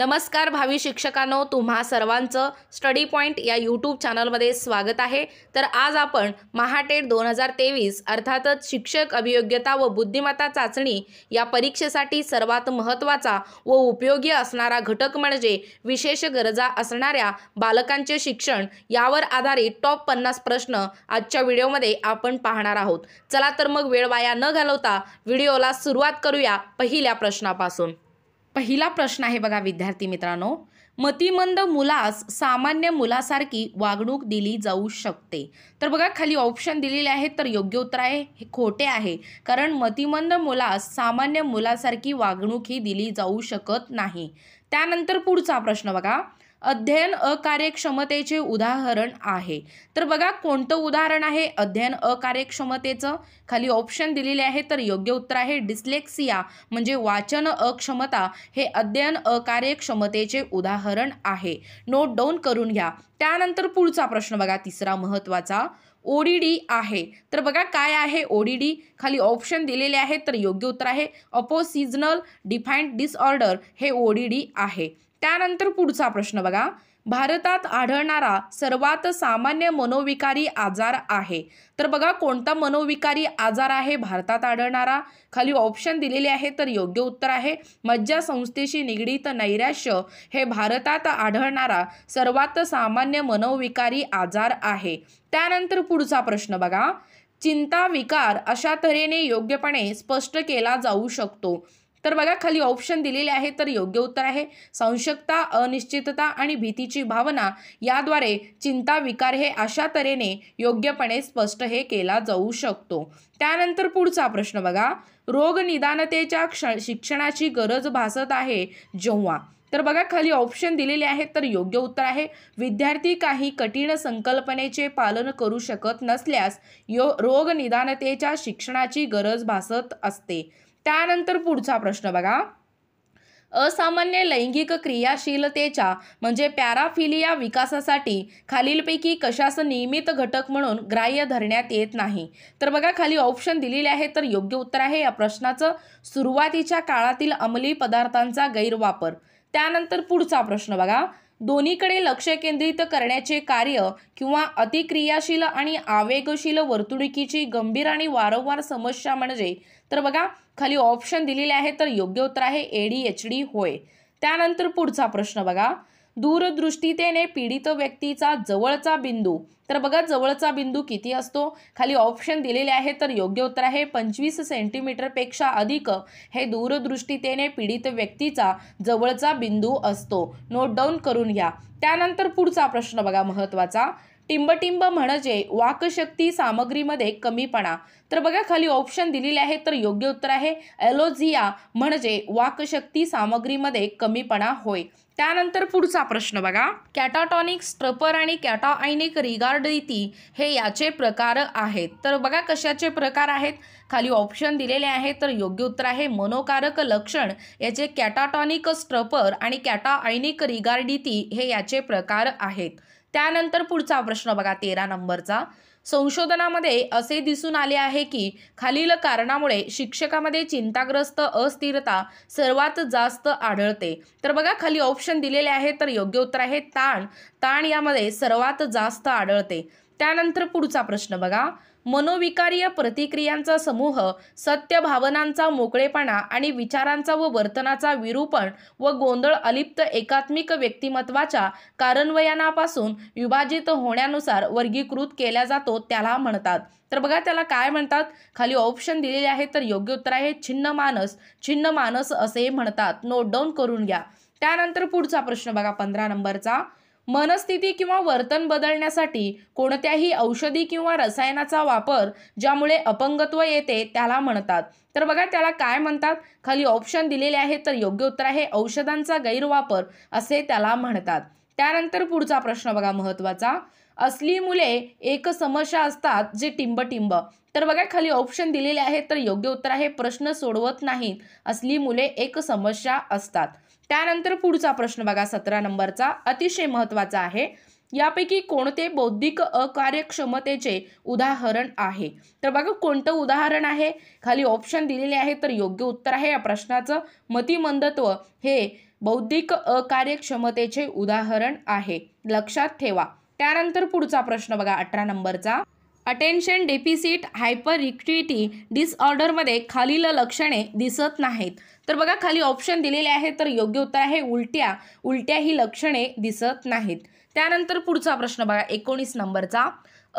नमस्कार भावी शिक्षकांनो तुम्हा सर्वांचं स्टडी पॉईंट या यूट्यूब चॅनलमध्ये स्वागत आहे तर आज आपण महाटेट दोन हजार तेवीस अर्थातच शिक्षक अभियोग्यता व बुद्धिमत्ता चाचणी या परीक्षेसाठी सर्वात महत्त्वाचा व उपयोगी असणारा घटक म्हणजे विशेष गरजा असणाऱ्या बालकांचे शिक्षण यावर आधारित टॉप पन्नास प्रश्न आजच्या व्हिडिओमध्ये आपण पाहणार आहोत चला तर मग वेळ वाया न घालवता व्हिडिओला सुरुवात करूया पहिल्या प्रश्नापासून पहिला प्रश्न आहे बघा विद्यार्थी मित्रांनो मतिमंद मुलास सामान्य मुलासारखी वागणूक दिली जाऊ शकते तर बघा खाली ऑप्शन दिलेले आहेत तर योग्य उत्तर आहे हे खोटे आहे कारण मतिमंद मुलास सामान्य मुलासारखी वागणूक ही दिली जाऊ शकत नाही त्यानंतर पुढचा प्रश्न बघा अध्ययन अकार्यक्षमतेचे उदाहरण आहे तर बघा कोणतं उदाहरण आहे अध्ययन अकार्यक्षमतेचं खाली ऑप्शन दिलेले आहे तर योग्य उत्तर आहे डिस्लेक्सिया म्हणजे वाचन अक्षमता हे अध्ययन अकार्यक्षमतेचे उदाहरण आहे नोट डाऊन करून घ्या त्यानंतर पुढचा प्रश्न बघा तिसरा महत्त्वाचा ओडीडी आहे तर बघा काय आहे ओडीडी खाली ऑप्शन दिलेले आहे तर योग्य उत्तर आहे अपोसिजनल डिफाईन्ड डिसऑर्डर हे ओडीडी आहे त्यानंतर पुढचा प्रश्न बघा भारतात आढळणारा सर्वात सामान्य मनोविकारी आजार आहे तर बघा कोणता मनोविकारी आजार आहे भारतात आढळणारा खाली ऑप्शन दिलेले आहे तर योग्य उत्तर आहे मज्जा संस्थेशी निगडीत नैराश्य हे भारतात आढळणारा सर्वात सामान्य मनोविकारी आजार आहे त्यानंतर पुढचा प्रश्न बघा चिंता विकार अशा तऱ्हेने योग्यपणे स्पष्ट केला जाऊ शकतो तर बघा खाली ऑप्शन दिलेले आहे तर योग्य उत्तर आहे संशकता अनिश्चितता आणि भीतीची भावना याद्वारे चिंता विकार हे अशा तऱ्हेने योग्यपणे स्पष्ट हे केला जाऊ शकतो त्यानंतर पुढचा प्रश्न बघा रोगनिदानतेच्या क्ष शिक्षणाची गरज भासत आहे जेव्हा तर बघा खाली ऑप्शन दिलेले आहेत तर योग्य उत्तर आहे विद्यार्थी काही कठीण संकल्पनेचे पालन करू शकत नसल्यास यो रोग निदानतेच्या शिक्षणाची गरज भासत असते त्यानंतर पुढचा प्रश्न बघा असामान्य लैंगिक क्रियाशीलतेच्या म्हणजे पॅराफिलिया विकासासाठी खालीलपैकी कशास नियमित घटक म्हणून ग्राह्य धरण्यात येत नाही तर बघा खाली ऑप्शन दिलेले आहे तर योग्य उत्तर आहे या प्रश्नाचं सुरुवातीच्या काळातील अंमली पदार्थांचा गैरवापर त्यानंतर पुढचा प्रश्न बघा दोन्हीकडे लक्ष केंद्रित करण्याचे कार्य किंवा अतिक्रियाशील आणि आवेगशील वर्तणुकीची गंभीर आणि वारंवार समस्या म्हणजे तर बघा खाली ऑप्शन दिलेले आहे तर योग्य उत्तर आहे एडी एच डी होय त्यानंतर पुढचा प्रश्न बघा दूरदृष्टीतेने पीडित व्यक्तीचा जवळचा बिंदू तर बघा जवळचा बिंदू किती असतो खाली ऑप्शन दिलेले आहे तर योग्य उत्तर आहे पंचवीस सेंटीमीटरपेक्षा अधिक हे दूरदृष्टीतेने पीडित व्यक्तीचा जवळचा बिंदू असतो नोट डाऊन करून घ्या त्यानंतर पुढचा प्रश्न बघा महत्त्वाचा टिंबटिंब म्हणजे वाकशक्ती सामग्रीमध्ये कमीपणा तर बघा खाली ऑप्शन दिलेले आहे तर योग्य उत्तर आहे एलोझिया म्हणजे वाकशक्ती सामग्रीमध्ये कमीपणा होय त्यानंतर पुढचा प्रश्न बघा कॅटाटॉनिक स्ट्रपर आणि कॅटा आयनिक रिगार्डिती हे याचे प्रकार आहेत तर बघा कशाचे प्रकार आहेत खाली ऑप्शन दिलेले आहेत तर योग्य उत्तर आहे मनोकारक लक्षण याचे कॅटाटॉनिक स्ट्रपर आणि कॅटा आयनिक रिगार्डिती हे याचे प्रकार आहेत त्यानंतर पुढचा प्रश्न बघा तेरा नंबरचा संशोधनामध्ये असे दिसून आले आहे की खालील कारणामुळे शिक्षकामध्ये चिंताग्रस्त अस्थिरता सर्वात जास्त आढळते तर बघा खाली ऑप्शन दिलेले आहे तर योग्य उत्तर आहे ताण ताण यामध्ये सर्वात जास्त आढळते त्यानंतर पुढचा प्रश्न बघा मनोविकारीय प्रतिक्रियांचा समूह सत्य भावनांचा मोकळेपणा आणि विचारांचा व वर्तनाचा विरूपण व गोंधळ अलिप्त एकात्मिक व्यक्तिमत्वाच्या कारणवयानापासून विभाजित होण्यानुसार वर्गीकृत केला जातो त्याला म्हणतात तर बघा त्याला काय म्हणतात खाली ऑप्शन दिलेले आहे तर योग्य उत्तर आहे छिन्न मानस छिन्न मानस असे म्हणतात नोट डाऊन करून घ्या त्यानंतर पुढचा प्रश्न बघा पंधरा नंबरचा मनस्थिती किंवा वर्तन बदलण्यासाठी कोणत्याही औषधी किंवा रसायनाचा वापर ज्यामुळे अपंगत्व येते त्याला म्हणतात तर बघा त्याला काय म्हणतात खाली ऑप्शन दिलेले आहेत तर योग्य उत्तर आहे औषधांचा गैरवापर असे त्याला म्हणतात त्यानंतर पुढचा प्रश्न बघा महत्त्वाचा असली मुले एक समस्या असतात जे टिंबटिंब तर बघा खाली ऑप्शन दिलेले आहेत तर योग्य उत्तर आहे प्रश्न सोडवत नाहीत असली मुले एक समस्या असतात त्यानंतर पुढचा प्रश्न बघा सतरा नंबरचा अतिशय महत्त्वाचा आहे यापैकी कोणते बौद्धिक अकार्यक्षमतेचे उदाहरण आहे तर बघा कोणतं उदाहरण आहे खाली ऑप्शन दिलेले आहे तर योग्य उत्तर आहे या प्रश्नाचं मतिमंदत्व हे बौद्धिक अकार्यक्षमतेचे उदाहरण आहे लक्षात ठेवा त्यानंतर पुढचा प्रश्न बघा अठरा नंबरचा अटेन्शन डेफिसिट हायपर रिक्टिटी डिसऑर्डरमध्ये खालील लक्षणे दिसत नाहीत तर बघा खाली ऑप्शन दिलेले आहे तर योग्य उत्तर आहे उलट्या उलट्या ही लक्षणे दिसत नाहीत त्यानंतर पुढचा प्रश्न बघा एकोणीस नंबरचा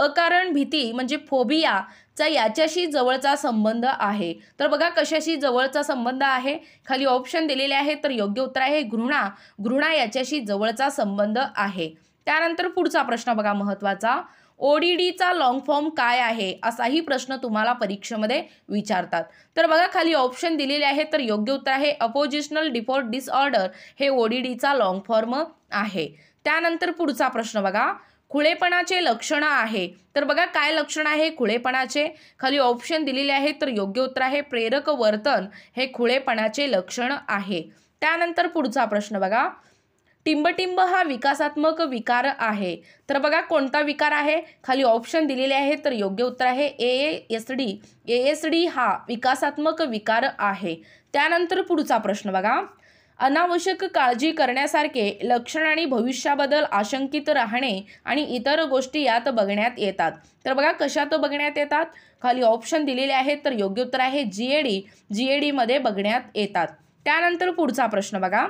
अकारण भीती म्हणजे फोबियाचा याच्याशी जवळचा संबंध आहे तर बघा कशाशी जवळचा संबंध आहे खाली ऑप्शन दिलेले आहे तर योग्य उत्तर आहे घृणा घृणा याच्याशी जवळचा संबंध आहे त्यानंतर पुढचा प्रश्न बघा महत्त्वाचा ओडीडीचा लाँग फॉर्म काय आहे असाही प्रश्न तुम्हाला परीक्षेमध्ये विचारतात तर बघा खाली ऑप्शन दिलेले आहे तर योग्य उत्तर आहे अपोजिशनल डिफॉल्ट डिसऑर्डर हे ओडीडीचा लाँग फॉर्म आहे त्यानंतर पुढचा प्रश्न बघा खुळेपणाचे लक्षणं आहे तर बघा काय लक्षण आहे खुळेपणाचे खाली ऑप्शन दिलेले आहे तर योग्य उत्तर आहे प्रेरक वर्तन हे खुळेपणाचे लक्षण आहे त्यानंतर पुढचा प्रश्न बघा टिंबटिंब हा विकासात्मक विकार आहे तर बघा कोणता विकार आहे खाली ऑप्शन दिलेले आहे तर योग्य उत्तर आहे A S D A S D हा विकासात्मक विकार आहे त्यानंतर पुढचा प्रश्न बघा अनावश्यक काळजी करण्यासारखे लक्षण आणि भविष्याबद्दल आशंकित राहणे आणि इतर गोष्टी यात बघण्यात येतात तर बघा कशात बघण्यात येतात खाली ऑप्शन दिलेले आहेत तर योग्य उत्तर आहे जी ए डी जी ए डीमध्ये बघण्यात येतात त्यानंतर पुढचा प्रश्न बघा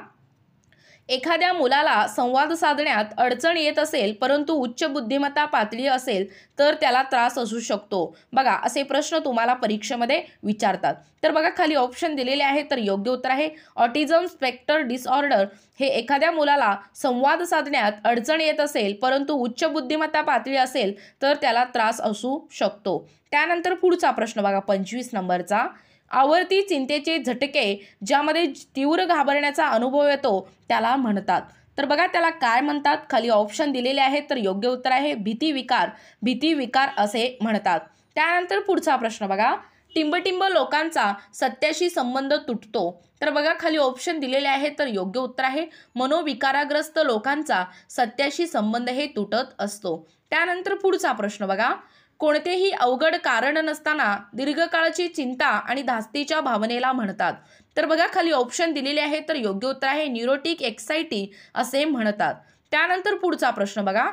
एखाद्या मुलाला संवाद साधण्यात अडचण येत असेल परंतु उच्च बुद्धिमत्ता पातळी असेल तर त्याला त्रास असू शकतो बघा असे प्रश्न तुम्हाला परीक्षेमध्ये विचारतात तर बघा खाली ऑप्शन दिलेले आहे तर योग्य उत्तर आहे ऑटिझम स्पेक्टर डिसऑर्डर हे एखाद्या मुलाला संवाद साधण्यात अडचण येत असेल परंतु उच्च बुद्धिमत्ता पातळी असेल तर त्याला त्रास असू शकतो त्यानंतर पुढचा प्रश्न बघा पंचवीस नंबरचा आवर्ती चिंतेचे झटके ज्यामध्ये तीव्र घाबरण्याचा अनुभव येतो त्याला म्हणतात तर बघा त्याला काय म्हणतात खाली ऑप्शन दिलेले आहेत तर योग्य उत्तर आहे भीती विकार भीती विकार असे म्हणतात त्यानंतर पुढचा प्रश्न बघा टिंबटिंब लोकांचा सत्याशी संबंध तुटतो तर बघा खाली ऑप्शन दिलेले आहे तर योग्य उत्तर आहे मनोविकाराग्रस्त लोकांचा सत्याशी संबंध हे तुटत असतो त्यानंतर पुढचा प्रश्न बघा कोणतेही अवघड कारण नसताना दीर्घकाळची चिंता आणि धास्तीच्या भावनेला म्हणतात तर बघा खाली ऑप्शन दिलेले आहे तर योग्य उत्तर आहे न्यूरोटिक एक्सायटी असे म्हणतात त्यानंतर पुढचा प्रश्न बघा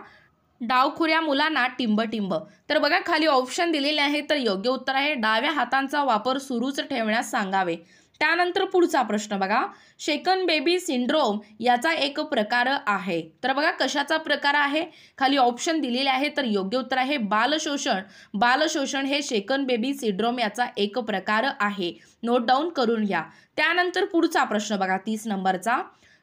डावखुऱ्या मुलांना टिंब टिंब तर बघा खाली ऑप्शन दिलेले आहे तर योग्य उत्तर आहे डाव्या हातांचा वापर सुरूच ठेवण्यास सांगावे त्यानंतर पुढचा प्रश्न बघा शेकन बेबी सिंड्रोम याचा एक प्रकार आहे तर बघा कशाचा प्रकार आहे खाली ऑप्शन दिलेले आहे तर योग्य उत्तर आहे बालशोषण बालशोषण हे शेकन बेबी सिंड्रोम याचा एक प्रकार आहे नोट डाऊन करून घ्या त्यानंतर पुढचा प्रश्न बघा तीस नंबरचा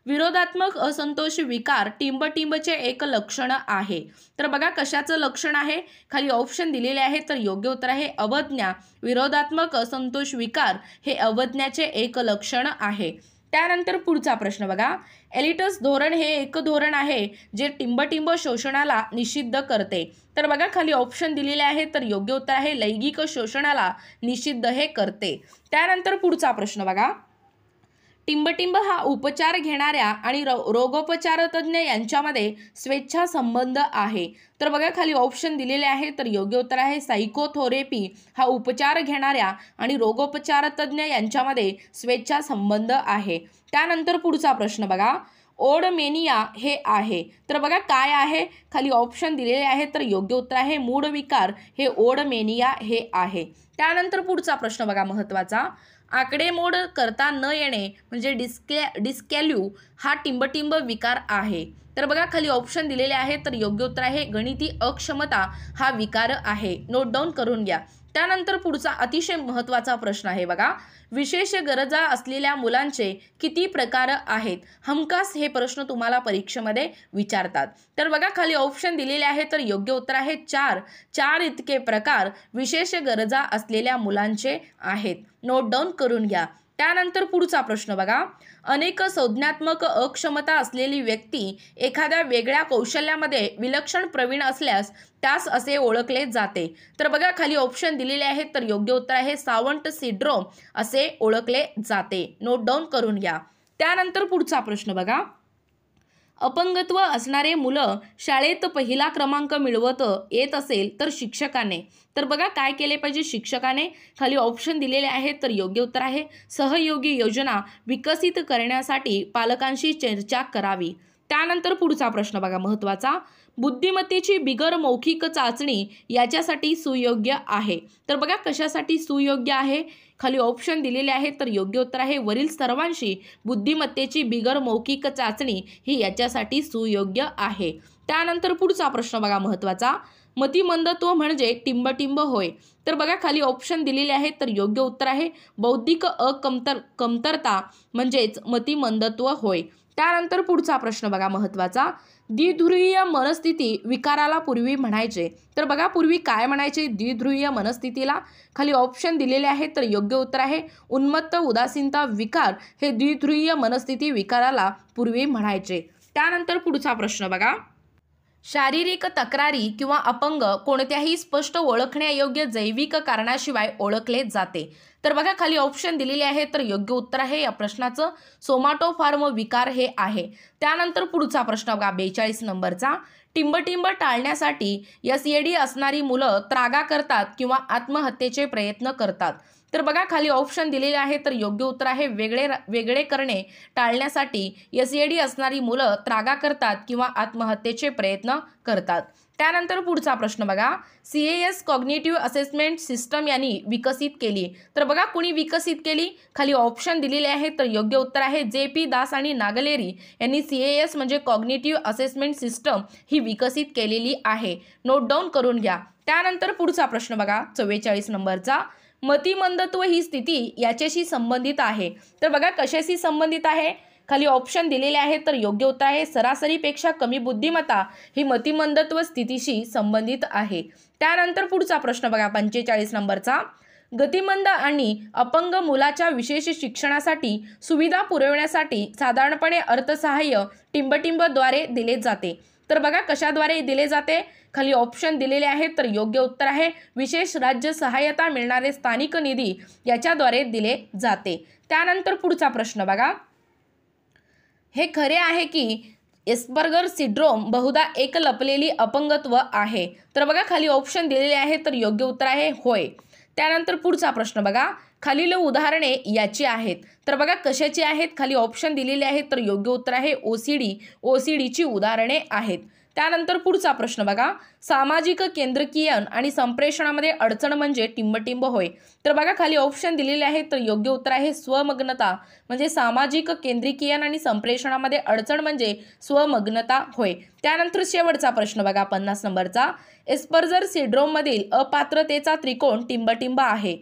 विरोधात्मक असंतोष विकार टिंबटिंबचे एक लक्षण आहे तर बघा कशाचं लक्षण आहे खाली ऑप्शन दिलेले आहे तर योग्य उत्तर आहे अवज्ञा विरोधात्मक असंतोष विकार हे अवज्ञाचे एक लक्षण आहे त्यानंतर पुढचा प्रश्न बघा एलिटस धोरण हे एक धोरण आहे जे टिंबटिंब शोषणाला निषिद्ध करते तर बघा खाली ऑप्शन दिलेले आहे तर योग्य उत्तर आहे लैंगिक शोषणाला निषिद्ध हे करते त्यानंतर पुढचा प्रश्न बघा टिंबटिंब हा उपचार घेणाऱ्या आणि रो रोगोपचारतज्ञ यांच्यामध्ये स्वेच्छा संबंध आहे तर बघा खाली ऑप्शन दिलेले आहे तर योग्य उत्तर आहे सायकोथोरेपी हा उपचार घेणाऱ्या आणि रोगोपचारतज्ञ यांच्यामध्ये स्वेच्छा संबंध आहे त्यानंतर पुढचा प्रश्न बघा ओडमेनिया हे आहे तर बघा काय आहे खाली ऑप्शन दिलेले आहे तर योग्य उत्तर आहे मूड विकार हे ओडमेनिया हे आहे त्यानंतर पुढचा प्रश्न बघा महत्त्वाचा आकडेमोड करता न येणे म्हणजे डिस्के डिस्कॅल्यू हा टिंबटिंब विकार आहे तर बघा खाली ऑप्शन दिलेले आहे तर योग्य उत्तर आहे गणिती अक्षमता हा विकार आहे नोट डाऊन करून घ्या त्यानंतर पुढचा अतिशय महत्त्वाचा प्रश्न आहे बघा विशेष गरजा असलेल्या मुलांचे किती प्रकार आहेत हमखास हे प्रश्न तुम्हाला परीक्षेमध्ये विचारतात तर बघा खाली ऑप्शन दिलेले आहे तर योग्य उत्तर आहे चार चार इतके प्रकार विशेष गरजा असलेल्या मुलांचे आहेत नोट डाऊन करून घ्या त्यानंतर पुढचा प्रश्न बघा अनेक संज्ञात्मक अक्षमता असलेली व्यक्ती एखाद्या वेगळ्या कौशल्यामध्ये विलक्षण प्रवीण असल्यास त्यास असे ओळखले जाते तर बघा खाली ऑप्शन दिलेले आहेत तर योग्य उत्तर आहे सावंट सिड्रोम असे ओळखले जाते नोट डाऊन करून घ्या त्यानंतर पुढचा प्रश्न बघा अपंगत्व असणारे मुलं शाळेत पहिला क्रमांक मिळवत येत असेल तर शिक्षकाने तर बघा काय केले पाहिजे शिक्षकाने खाली ऑप्शन दिलेले आहेत तर योग्य उत्तर आहे सहयोगी योजना विकसित करण्यासाठी पालकांशी चर्चा करावी त्यानंतर पुढचा प्रश्न बघा महत्त्वाचा बुद्धिमत्तेची बिगर मौखिक चाचणी याच्यासाठी सुयोग्य आहे तर बघा कशासाठी सुयोग्य आहे खाली ऑप्शन दिलेले आहेत तर योग्य उत्तर आहे वरील सर्वांशी बुद्धिमत्तेची बिगर मौखिक चाचणी ही याच्यासाठी सुयोग्य आहे त्यानंतर पुढचा प्रश्न बघा महत्त्वाचा मतिमंदत्व म्हणजे टिंबटिंब होय तर बघा खाली ऑप्शन दिलेले आहेत तर योग्य उत्तर आहे बौद्धिक अकमतर कमतरता म्हणजेच मतिमंदत्व होय त्यानंतर पुढचा प्रश्न बघा महत्वाचा द्विध्रुवीय मनस्थिती विकाराला पूर्वी म्हणायचे तर बघा पूर्वी काय म्हणायचे द्विध्रुवीय मनस्थितीला खाली ऑप्शन दिलेले आहेत तर योग्य उत्तर आहे उन्मत्त उदासीनता विकार हे द्विध्रुवीय मनस्थिती विकाराला पूर्वी म्हणायचे त्यानंतर पुढचा प्रश्न बघा शारीरिक तक्रारी किंवा अपंग कोणत्याही स्पष्ट ओळखण्यायोग्य जैविक कारणाशिवाय ओळखले जाते तर बघा खाली ऑप्शन दिलेले आहे तर योग्य उत्तर आहे या प्रश्नाचं सोमाटो फार्म विकार हे आहे त्यानंतर पुढचा प्रश्न बघा बेचाळीस नंबरचा टिंबटिंब टाळण्यासाठी यस e असणारी मुलं त्रागा करतात किंवा आत्महत्येचे प्रयत्न करतात तर बघा खाली ऑप्शन दिलेले आहे तर योग्य उत्तर आहे वेगळे वेगळे करणे टाळण्यासाठी यस डी e असणारी मुलं त्रागा करतात किंवा आत्महत्येचे प्रयत्न करतात त्यानंतर पुढचा प्रश्न बघा C A S cognitive assessment system यांनी विकसित केली तर बघा कुणी विकसित केली खाली ऑप्शन दिलेले आहेत तर योग्य उत्तर आहे जे पी दास आणि नागलेरी यांनी सी ए एस म्हणजे कॉग्नेटिव्ह असेसमेंट सिस्टम ही विकसित केलेली आहे नोट डाऊन करून घ्या त्यानंतर पुढचा प्रश्न बघा चव्वेचाळीस नंबरचा मतिमंदत्व ही स्थिती याच्याशी संबंधित आहे तर बघा कशाशी संबंधित आहे खाली ऑप्शन दिलेले आहेत तर योग्य उत्तर आहे सरासरीपेक्षा कमी बुद्धिमत्ता ही मतिमंदत्व स्थितीशी संबंधित आहे त्यानंतर पुढचा प्रश्न बघा पंचेचाळीस नंबरचा गतिमंद आणि अपंग मुलाच्या विशेष शिक्षणासाठी सुविधा पुरवण्यासाठी साधारणपणे अर्थसहाय्य टिंबटिंबद्वारे दिले जाते तर बघा कशाद्वारे दिले जाते खाली ऑप्शन दिलेले आहेत तर योग्य उत्तर आहे विशेष राज्य सहाय्यता मिळणारे स्थानिक निधी याच्याद्वारे दिले जाते त्यानंतर पुढचा प्रश्न बघा हे खरे आहे की एस्बर्गर सिड्रोम बहुधा एक लपलेली अपंगत्व आहे तर बघा खाली ऑप्शन दिलेले आहे तर योग्य उत्तर आहे होय त्यानंतर पुढचा प्रश्न बघा खालील उदाहरणे याची आहेत तर बघा कशाची आहेत खाली ऑप्शन दिलेले आहेत तर योग्य उत्तर आहे O C D O C डीची उदाहरणे आहेत त्यानंतर पुढचा प्रश्न बघा सामाजिक केंद्रकीयन आणि संप्रेषणामध्ये अडचण म्हणजे टिंबटिंब होय तर बघा खाली ऑप्शन दिलेले आहेत तर योग्य उत्तर आहे स्वमग्नता म्हणजे सामाजिक केंद्रकीयन आणि संप्रेषणामध्ये अडचण म्हणजे स्वमग्नता होय त्यानंतर शेवटचा प्रश्न बघा पन्नास नंबरचा एस्पर्जर सिड्रोममधील अपात्रतेचा त्रिकोण टिंबटिंब आहे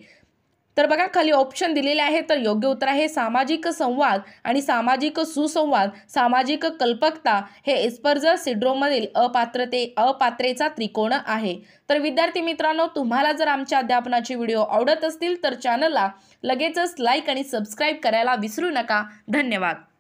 तर बघा खाली ऑप्शन दिलेले आहे तर योग्य उत्तर आहे सामाजिक संवाद आणि सामाजिक सुसंवाद सामाजिक कल्पकता हे एस्पर्जर सिड्रोमधील अपात्रते अपात्रेचा त्रिकोण आहे तर विद्यार्थी मित्रांनो तुम्हाला जर आमच्या अध्यापनाची व्हिडिओ आवडत असतील तर चॅनलला लगेचच लाईक आणि सबस्क्राईब करायला विसरू नका धन्यवाद